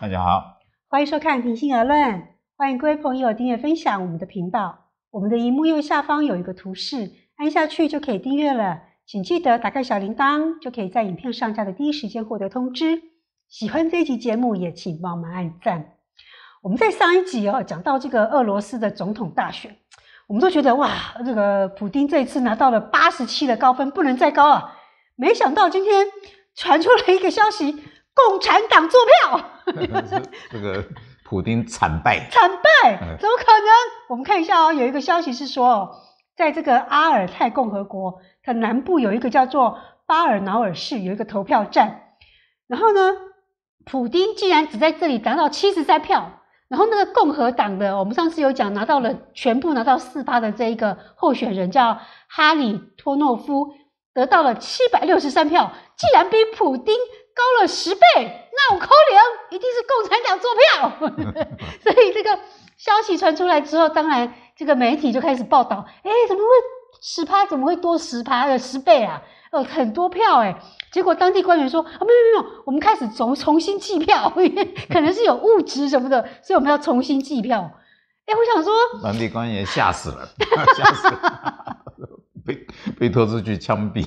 大家好，欢迎收看《平心而论》，欢迎各位朋友订阅分享我们的频道。我们的荧幕右下方有一个图示，按下去就可以订阅了。请记得打开小铃铛，就可以在影片上架的第一时间获得通知。喜欢这一集节目，也请帮忙按赞。我们在上一集哦，讲到这个俄罗斯的总统大选，我们都觉得哇，这个普京这一次拿到了八十七的高分，不能再高了。没想到今天传出了一个消息。共产党做票，这个普丁惨败，惨败，怎么可能？我们看一下哦，有一个消息是说，在这个阿尔泰共和国它南部有一个叫做巴尔瑙尔市，有一个投票站，然后呢，普丁竟然只在这里达到七十三票，然后那个共和党的，我们上次有讲，拿到了全部拿到四八的这一个候选人叫哈里托诺夫，得到了七百六十三票，竟然比普丁高了十倍，那我扣零，一定是共产党做票。所以这个消息传出来之后，当然这个媒体就开始报道：，哎，怎么会十趴？怎么会多十趴的十倍啊？呃，很多票哎。结果当地官员说：，啊，没有没有我们开始重重新计票，可能是有误值什么的，所以我们要重新计票。哎，我想说，当地官员吓死了，被被拖出去枪毙。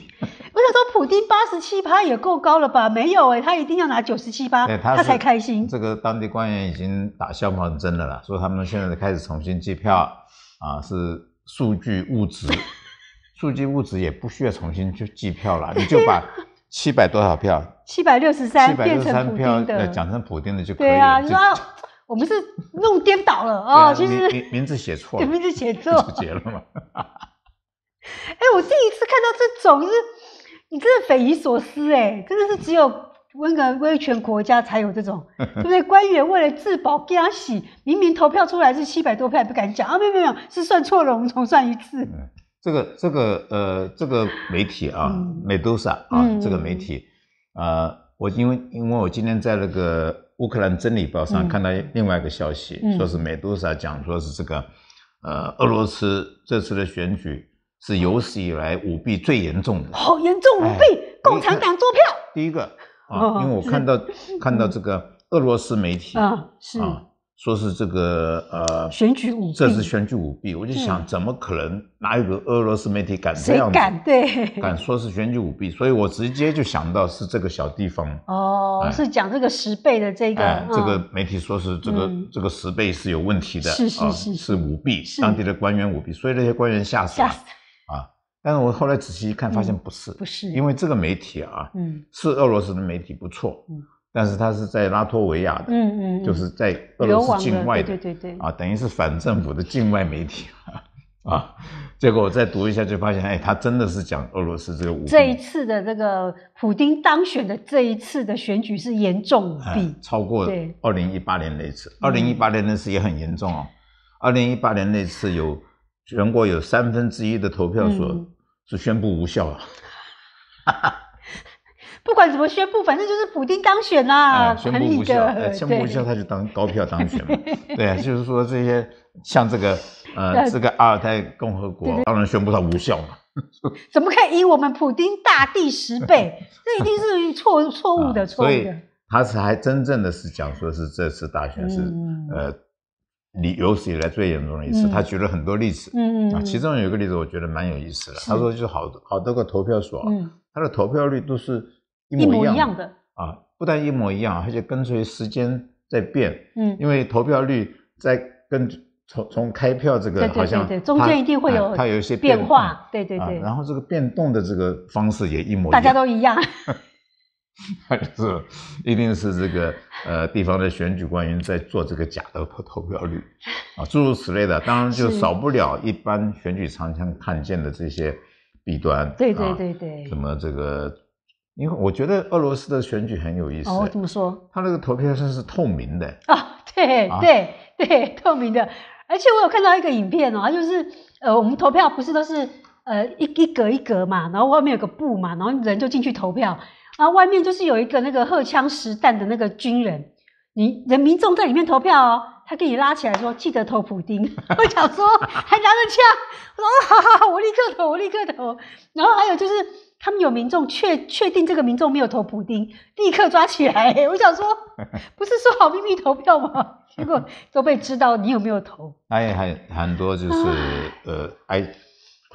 普丁八十七趴也够高了吧？没有哎，他一定要拿九十七趴，他才开心。这个当地官员已经打消防针了啦，所以他们现在开始重新计票啊，是数据物质，数据物质也不需要重新去计票了，你就把 七百多少票，七百六十三变成普丁的，讲成普丁的就可以。了。对啊，你说我们是弄颠倒了啊，其实名名字写错了，名字写错，不 就结了吗？哎，我第一次看到这种是。你真的匪夷所思哎，真的是只有温格威权国家才有这种，对不对？官员为了自保，给他洗，明明投票出来是七百多票，也不敢讲啊！没有没有没有，是算错了，我们重算一次。这个这个呃，这个媒体啊，美杜莎啊，这个媒体啊，我因为因为我今天在那个乌克兰真理报上看到另外一个消息，说是美杜莎讲说是这个呃，俄罗斯这次的选举。是有史以来舞弊最严重的，好严重舞弊！共产党做票。第一个啊，因为我看到看到这个俄罗斯媒体啊，是啊，说是这个呃选举舞，弊，这是选举舞弊。我就想，怎么可能？哪有个俄罗斯媒体敢这样敢对？敢说是选举舞弊？所以我直接就想到是这个小地方哦，是讲这个十倍的这个，这个媒体说是这个这个十倍是有问题的，是是是是舞弊，当地的官员舞弊，所以那些官员吓死吓死。啊！但是我后来仔细一看，发现不是，不是，因为这个媒体啊，嗯，是俄罗斯的媒体不错，嗯，但是他是在拉脱维亚的，嗯嗯，就是在俄罗斯境外的，对对对，啊，等于是反政府的境外媒体，啊，结果我再读一下，就发现，哎，他真的是讲俄罗斯这个，这一次的这个普京当选的这一次的选举是严重无比，超过二零一八年那次，二零一八年那次也很严重哦，二零一八年那次有。全国有三分之一的投票所是宣布无效了，不管怎么宣布，反正就是普京当选啦，宣布无效，宣布无效他就当高票当选嘛。对啊，就是说这些像这个呃这个阿尔泰共和国，当然宣布它无效嘛。怎么可以以我们普京大帝十倍？这一定是错错误的，错误的。所以他才真正的是讲说是这次大选是呃。有史以来最严重的一次，他举了很多例子，啊，其中有一个例子我觉得蛮有意思的。他说就是好多好多个投票所，他的投票率都是一模一样的啊，不但一模一样，而且跟随时间在变，嗯，因为投票率在跟从从开票这个，对对对，中间一定会有它有一些变化，对对对，然后这个变动的这个方式也一模，一样，大家都一样。那 就是一定是这个呃地方的选举官员在做这个假的投票率啊，诸如此类的。当然就少不了一般选举常见的这些弊端。对对对对，什么这个？因为我觉得俄罗斯的选举很有意思。哦，怎么说？他那个投票是是透明的。啊，对对对，透明的。而且我有看到一个影片哦，就是呃我们投票不是都是呃一一格一格嘛，然后外面有个布嘛，然后人就进去投票。然后外面就是有一个那个荷枪实弹的那个军人，你人民众在里面投票哦，他给你拉起来说：“记得投普丁。”我想说，还拿着枪，我说：“我立刻投，我立刻投。”然后还有就是，他们有民众确确定这个民众没有投普丁，立刻抓起来。我想说，不是说好秘密投票吗？结果都被知道你有没有投。还有很多就是呃，挨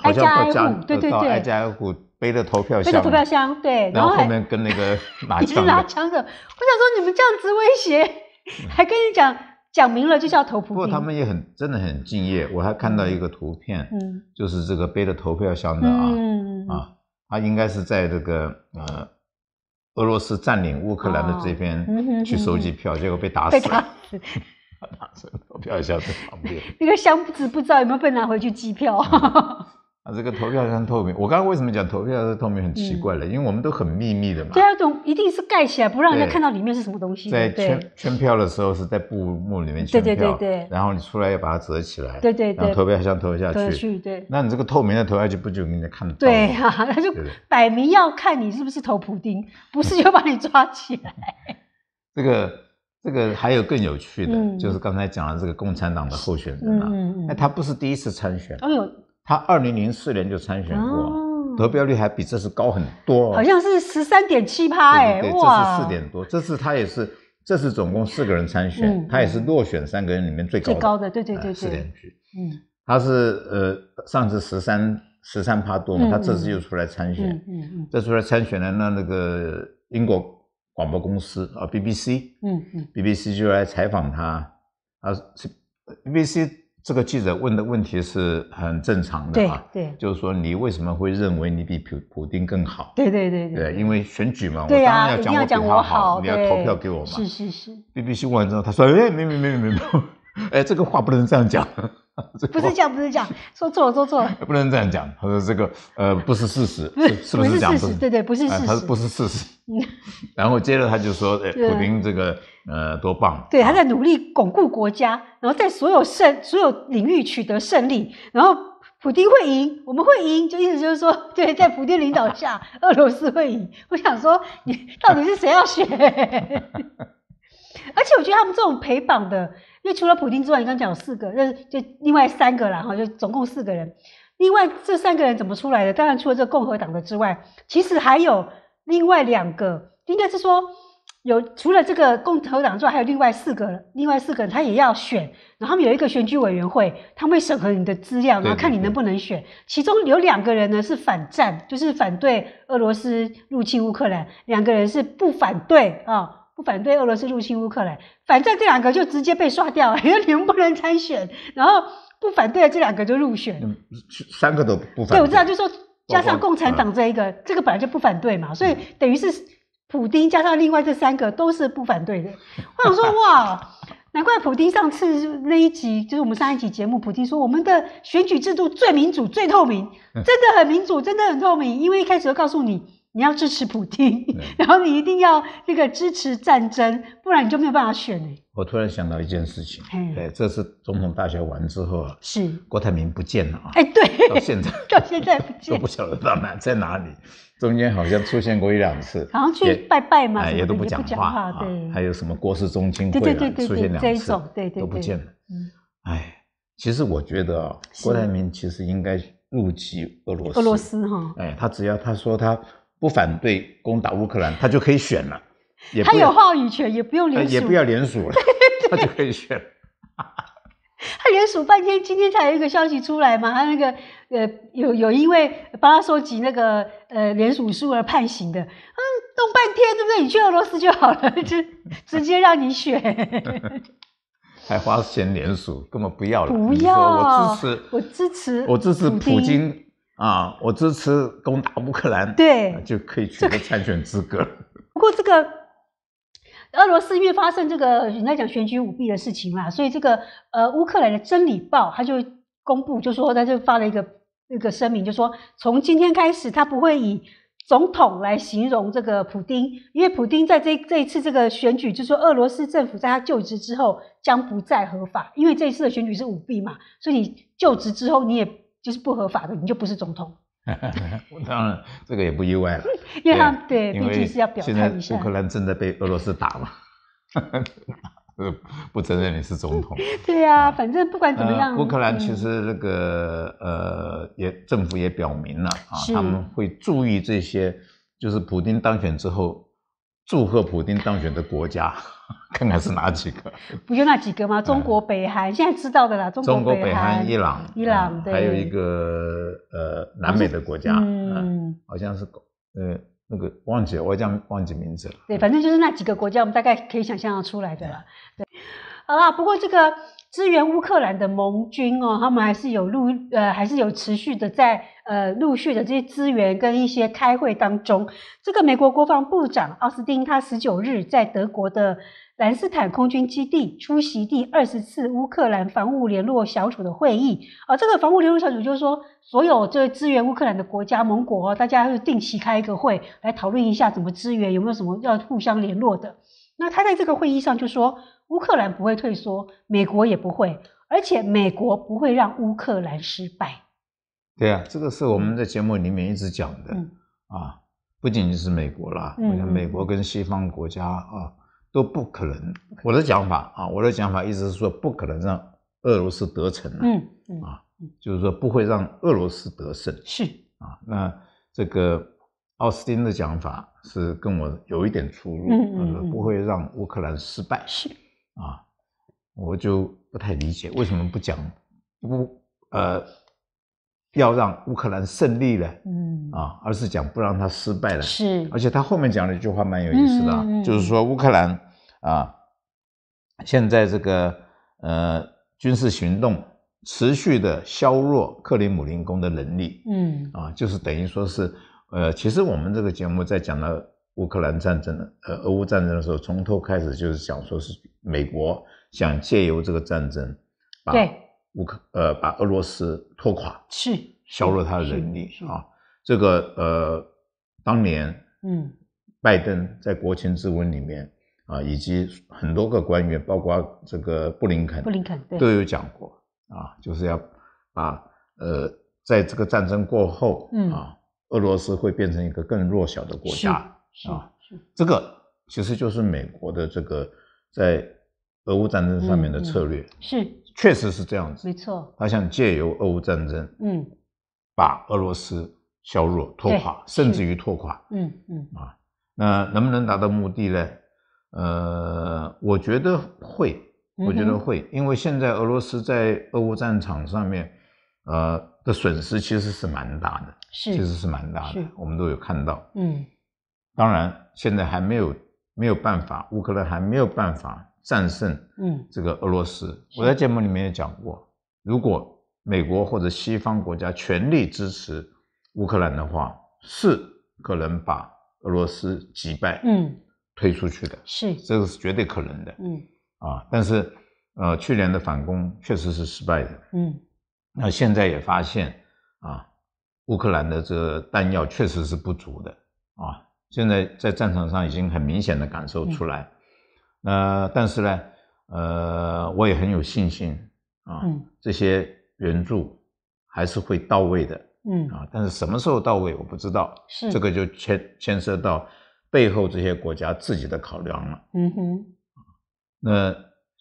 挨家挨户，对对对，挨家挨户。背着投票箱，背着投票箱，对，然后后面跟那个 拿枪的，我想说你们这样子威胁，还跟你讲讲明了就是要投不过他们也很，真的很敬业。我还看到一个图片，嗯，就是这个背着投票箱的啊，啊，他应该是在这个呃俄罗斯占领乌克兰的这边去收集票，结果被打死了。被打死 投票箱在旁边，那个箱子不知道有没有被拿回去机票。啊，这个投票箱透明，我刚刚为什么讲投票箱透明很奇怪了？因为我们都很秘密的嘛。对啊，总一定是盖起来，不让人家看到里面是什么东西。在圈圈票的时候，是在布幕里面圈票，对对对对。然后你出来要把它折起来，对对对，后投票箱投下去。对。那你这个透明的投下去，不就给人家看到？对啊，那就摆明要看你是不是投普丁，不是就把你抓起来。这个这个还有更有趣的，就是刚才讲的这个共产党的候选人啊，那他不是第一次参选。哎呦。他二零零四年就参选过，得票率还比这次高很多，好像是十三点七趴，哎，哇，这是四点多，这次他也是，这次总共四个人参选，他也是落选三个人里面最高的，最高的，对对对对，四点几，嗯，他是呃上次十三十三趴多嘛，他这次又出来参选，嗯嗯，这出来参选了，那那个英国广播公司啊，BBC，嗯嗯，BBC 就来采访他，他是 BBC。这个记者问的问题是很正常的，对，就是说你为什么会认为你比普普京更好？对对对对，因为选举嘛，我当然要讲我讲他好，你要投票给我嘛。是是是。B B C 问完之后，他说：哎，没没没没没。哎，这个话不能这样讲，不是这样，不是这样，说错了，说错了，不能这样讲。他说这个呃不是事实，是不是事实，对对，不是事实，他不是事实。然后接着他就说，哎，普京这个呃多棒，对，他在努力巩固国家，然后在所有胜所有领域取得胜利，然后普京会赢，我们会赢，就意思就是说，对，在普京领导下，俄罗斯会赢。我想说，你到底是谁要选？而且我觉得他们这种陪绑的。因为除了普京之外，你刚讲有四个，那就另外三个了哈，就总共四个人。另外这三个人怎么出来的？当然除了这共和党的之外，其实还有另外两个，应该是说有除了这个共和党之外，还有另外四个，另外四个他也要选。然后有一个选举委员会，他会审核你的资料，然后看你能不能选。其中有两个人呢是反战，就是反对俄罗斯入侵乌克兰；两个人是不反对啊。不反对俄罗斯入侵乌克兰，反正这两个就直接被刷掉，了，因为你们不能参选。然后不反对的这两个就入选，三个都不反对。对，我知道，就是说加上共产党这一个，这个本来就不反对嘛，所以等于是普丁加上另外这三个都是不反对的。我想说，哇，难怪普丁上次那一集，就是我们上一集节目，普京说我们的选举制度最民主、最透明，真的很民主，真的很透明。因为一开始就告诉你。你要支持普京，然后你一定要那个支持战争，不然你就没有办法选哎。我突然想到一件事情，对，这次总统大选完之后啊，是郭台铭不见了啊，哎对，到现在 到现在都不晓得到哪，在哪里，中间好像出现过一两次，好像去拜拜嘛，也都不讲话，对，还有什么国事中亲会对对对出现两次，都不见了。嗯，哎，其实我觉得啊，郭台铭其实应该入籍俄罗斯，俄罗斯哈，哎，他只要他说他。不反对攻打乌克兰，他就可以选了，他有话语权，也不用联，也不要联署了，他就可以选。他联署半天，今天才有一个消息出来嘛？他那个呃，有有因为帮他收集那个呃联署书而判刑的，嗯，动半天对不对？你去俄罗斯就好了，就直接让你选。还花钱联署，根本不要了，不要，我支持，我支持，我支持普京。啊，我支持攻打乌克兰，对，就可以取得参选资格。不过，这个俄罗斯因为发生这个人家讲选举舞弊的事情啦，所以这个呃，乌克兰的真理报他就公布，就说他就发了一个那个声明，就说从今天开始，他不会以总统来形容这个普京，因为普京在这这一次这个选举，就说俄罗斯政府在他就职之后将不再合法，因为这一次的选举是舞弊嘛，所以你就职之后你也。就是不合法的，你就不是总统。当然，这个也不意外了，因为他对，毕竟是要表态一下。乌克兰正在被俄罗斯打嘛，不承认你是总统。对呀，反正不管怎么样。乌克兰其实那个呃，也政府也表明了啊，他们会注意这些，就是普京当选之后。祝贺普京当选的国家，看看是哪几个？不就那几个吗？中国、北韩，现在知道的啦。中国、北韩、伊朗、伊朗，还有一个呃南美的国家，好像是呃那个忘记了，我这样忘记名字了。对，反正就是那几个国家，我们大概可以想象出来的了。对，好了，不过这个。支援乌克兰的盟军哦，他们还是有陆呃，还是有持续的在呃陆续的这些资源跟一些开会当中。这个美国国防部长奥斯汀，他十九日在德国的兰斯坦空军基地出席第二十次乌克兰防务联络小组的会议。啊，这个防务联络小组就是说，所有这支援乌克兰的国家盟国，大家会定期开一个会来讨论一下怎么支援，有没有什么要互相联络的。那他在这个会议上就说。乌克兰不会退缩，美国也不会，而且美国不会让乌克兰失败。对啊，这个是我们在节目里面一直讲的啊，不仅仅是美国啦，我想美国跟西方国家啊都不可能。我的讲法啊，我的讲法一直是说不可能让俄罗斯得逞啊，啊，就是说不会让俄罗斯得胜。是啊，那这个奥斯汀的讲法是跟我有一点出入，不会让乌克兰失败。是。啊，我就不太理解为什么不讲乌呃要让乌克兰胜利了，嗯啊，而是讲不让它失败了。是，而且他后面讲了一句话蛮有意思的，就是说乌克兰啊，现在这个呃军事行动持续的削弱克里姆林宫的能力，嗯啊，就是等于说是呃，其实我们这个节目在讲到。乌克兰战争，的，呃，俄乌战争的时候，从头开始就是想说是美国想借由这个战争把乌克呃，把俄罗斯拖垮，是削弱他的能力啊。这个呃，当年嗯，拜登在国情咨文里面啊，以及很多个官员，包括这个布林肯，布林肯都有讲过啊，就是要把呃，在这个战争过后啊，俄罗斯会变成一个更弱小的国家。啊，这个其实就是美国的这个在俄乌战争上面的策略，是，确实是这样子，没错，他想借由俄乌战争，嗯，把俄罗斯削弱、拖垮，甚至于拖垮，嗯嗯，啊，那能不能达到目的呢？呃，我觉得会，我觉得会，因为现在俄罗斯在俄乌战场上面，呃，的损失其实是蛮大的，是，其实是蛮大的，我们都有看到，嗯。当然，现在还没有没有办法，乌克兰还没有办法战胜，嗯，这个俄罗斯。我在节目里面也讲过，如果美国或者西方国家全力支持乌克兰的话，是可能把俄罗斯击败，嗯，推出去的，是这个是绝对可能的，嗯，啊，但是，呃，去年的反攻确实是失败的，嗯，那现在也发现啊，乌克兰的这个弹药确实是不足的，啊。现在在战场上已经很明显的感受出来，那但是呢，呃，我也很有信心啊，这些援助还是会到位的，嗯啊，但是什么时候到位我不知道，是这个就牵牵涉到背后这些国家自己的考量了，嗯哼，那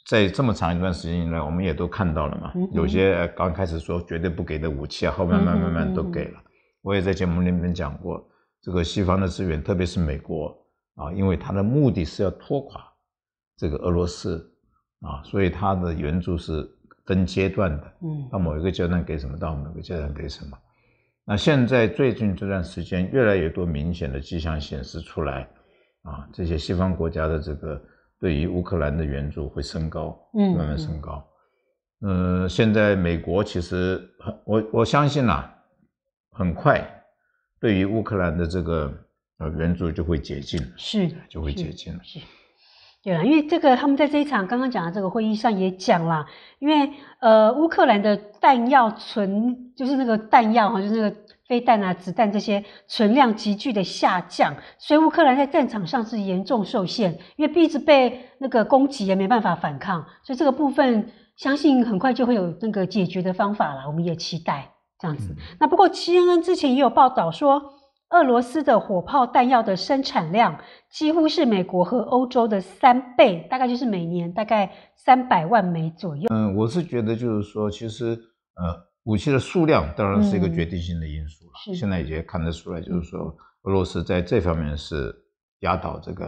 在这么长一段时间以来，我们也都看到了嘛，有些刚开始说绝对不给的武器啊，后面慢慢慢都给了，我也在节目里面讲过。这个西方的资源，特别是美国啊，因为它的目的是要拖垮这个俄罗斯啊，所以它的援助是分阶段的。嗯，到某一个阶段给什么，到某一个阶段给什么。那现在最近这段时间，越来越多明显的迹象显示出来，啊，这些西方国家的这个对于乌克兰的援助会升高，嗯，慢慢升高。嗯，现在美国其实很，我我相信啦，很快。对于乌克兰的这个呃援助就会解禁，是就会解禁了。是，对了，因为这个他们在这一场刚刚讲的这个会议上也讲了，因为呃乌克兰的弹药存就是那个弹药哈，就是那个飞弹啊、子弹这些存量急剧的下降，所以乌克兰在战场上是严重受限，因为一直被那个攻击也没办法反抗，所以这个部分相信很快就会有那个解决的方法了，我们也期待。这样子，那不过 CNN 之前也有报道说，俄罗斯的火炮弹药的生产量几乎是美国和欧洲的三倍，大概就是每年大概三百万枚左右。嗯，我是觉得就是说，其实呃，武器的数量当然是一个决定性的因素了。是，现在也看得出来，就是说俄罗斯在这方面是压倒这个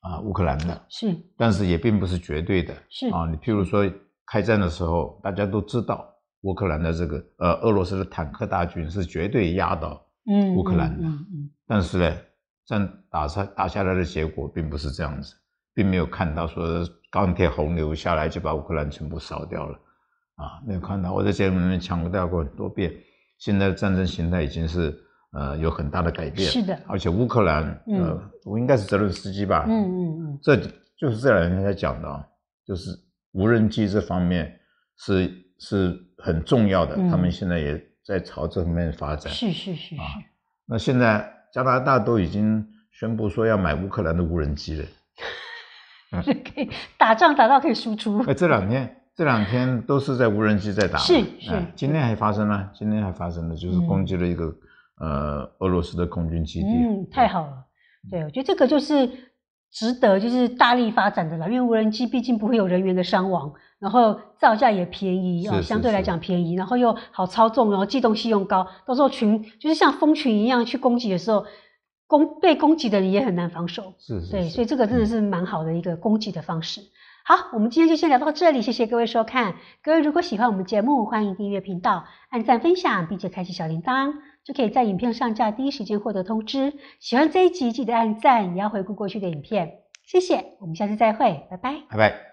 啊乌克兰的。是，但是也并不是绝对的。是啊，你譬如说开战的时候，大家都知道。乌克兰的这个呃，俄罗斯的坦克大军是绝对压倒乌克兰的，但是呢，战打下打下来的结果并不是这样子，并没有看到说钢铁洪流下来就把乌克兰全部烧掉了啊，没有看到。我在节目里面强调过很多遍，现在的战争形态已经是呃有很大的改变，是的，而且乌克兰呃，我应该是泽伦斯基吧，嗯嗯嗯，这就是这两天在讲的，就是无人机这方面是。是很重要的，他们现在也在朝这方面发展。是是是啊，那现在加拿大都已经宣布说要买乌克兰的无人机了，可以打仗打到可以输出。哎，这两天这两天都是在无人机在打，是是。今天还发生了，今天还发生了，就是攻击了一个呃俄罗斯的空军基地。嗯，太好了，对我觉得这个就是值得，就是大力发展的了，因为无人机毕竟不会有人员的伤亡。然后造价也便宜哦，相对来讲便宜，然后又好操纵哦，机动性又高，到时候群就是像蜂群一样去攻击的时候，攻被攻击的人也很难防守。是是。对，所以这个真的是蛮好的一个攻击的方式。好，我们今天就先聊到这里，谢谢各位收看。各位如果喜欢我们节目，欢迎订阅频道，按赞分享，并且开启小铃铛，就可以在影片上架第一时间获得通知。喜欢这一集记得按赞，也要回顾过去的影片。谢谢，我们下次再会，拜拜。拜拜。